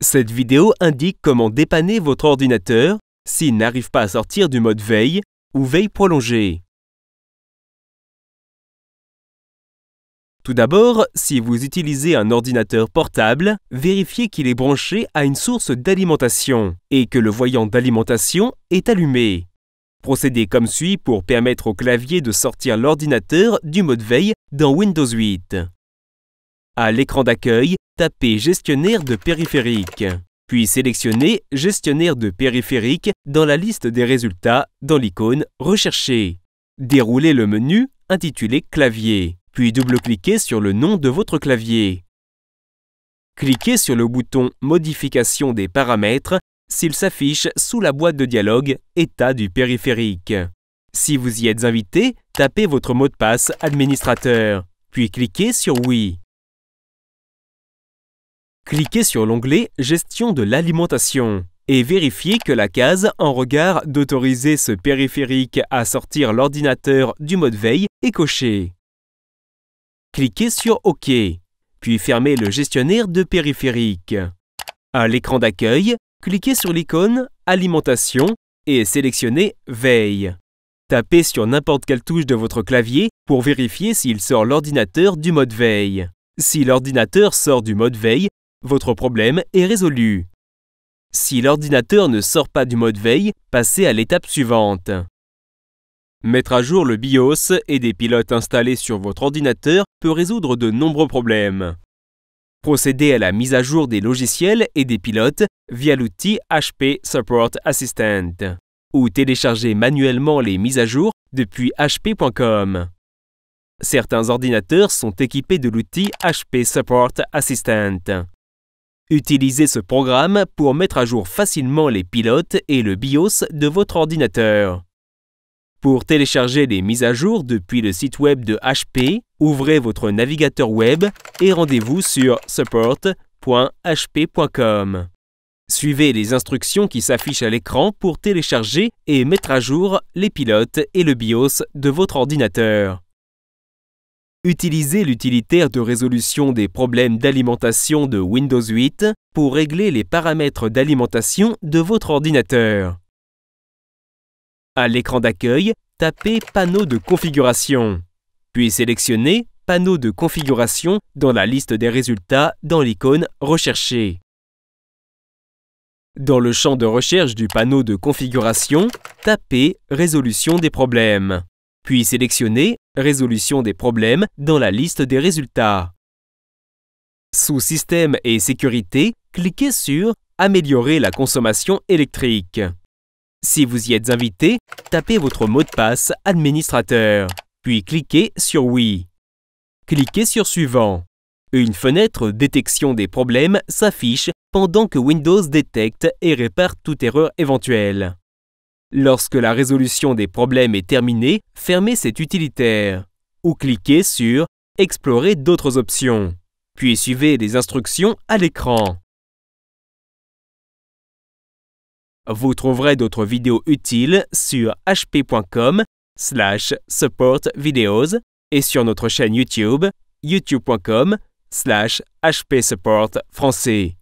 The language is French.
Cette vidéo indique comment dépanner votre ordinateur s'il n'arrive pas à sortir du mode veille ou veille prolongée. Tout d'abord, si vous utilisez un ordinateur portable, vérifiez qu'il est branché à une source d'alimentation et que le voyant d'alimentation est allumé. Procédez comme suit pour permettre au clavier de sortir l'ordinateur du mode veille dans Windows 8. À l'écran d'accueil, tapez Gestionnaire de périphérique, puis sélectionnez Gestionnaire de périphérique dans la liste des résultats dans l'icône Rechercher. Déroulez le menu intitulé Clavier, puis double-cliquez sur le nom de votre clavier. Cliquez sur le bouton Modification des paramètres s'il s'affiche sous la boîte de dialogue État du périphérique. Si vous y êtes invité, tapez votre mot de passe Administrateur, puis cliquez sur Oui. Cliquez sur l'onglet Gestion de l'alimentation et vérifiez que la case en regard d'autoriser ce périphérique à sortir l'ordinateur du mode veille est cochée. Cliquez sur OK, puis fermez le gestionnaire de périphérique. À l'écran d'accueil, cliquez sur l'icône Alimentation et sélectionnez Veille. Tapez sur n'importe quelle touche de votre clavier pour vérifier s'il sort l'ordinateur du mode veille. Si l'ordinateur sort du mode veille, votre problème est résolu. Si l'ordinateur ne sort pas du mode veille, passez à l'étape suivante. Mettre à jour le BIOS et des pilotes installés sur votre ordinateur peut résoudre de nombreux problèmes. Procédez à la mise à jour des logiciels et des pilotes via l'outil HP Support Assistant ou téléchargez manuellement les mises à jour depuis hp.com. Certains ordinateurs sont équipés de l'outil HP Support Assistant. Utilisez ce programme pour mettre à jour facilement les pilotes et le BIOS de votre ordinateur. Pour télécharger les mises à jour depuis le site web de HP, ouvrez votre navigateur web et rendez-vous sur support.hp.com. Suivez les instructions qui s'affichent à l'écran pour télécharger et mettre à jour les pilotes et le BIOS de votre ordinateur. Utilisez l'utilitaire de résolution des problèmes d'alimentation de Windows 8 pour régler les paramètres d'alimentation de votre ordinateur. À l'écran d'accueil, tapez Panneau de configuration, puis sélectionnez Panneau de configuration dans la liste des résultats dans l'icône Rechercher. Dans le champ de recherche du panneau de configuration, tapez Résolution des problèmes puis sélectionnez Résolution des problèmes dans la liste des résultats. Sous Système et sécurité, cliquez sur Améliorer la consommation électrique. Si vous y êtes invité, tapez votre mot de passe Administrateur, puis cliquez sur Oui. Cliquez sur Suivant. Une fenêtre Détection des problèmes s'affiche pendant que Windows détecte et répare toute erreur éventuelle. Lorsque la résolution des problèmes est terminée, fermez cet utilitaire ou cliquez sur Explorer d'autres options, puis suivez les instructions à l'écran. Vous trouverez d'autres vidéos utiles sur hp.com slash support et sur notre chaîne YouTube youtube.com slash hpsupport français.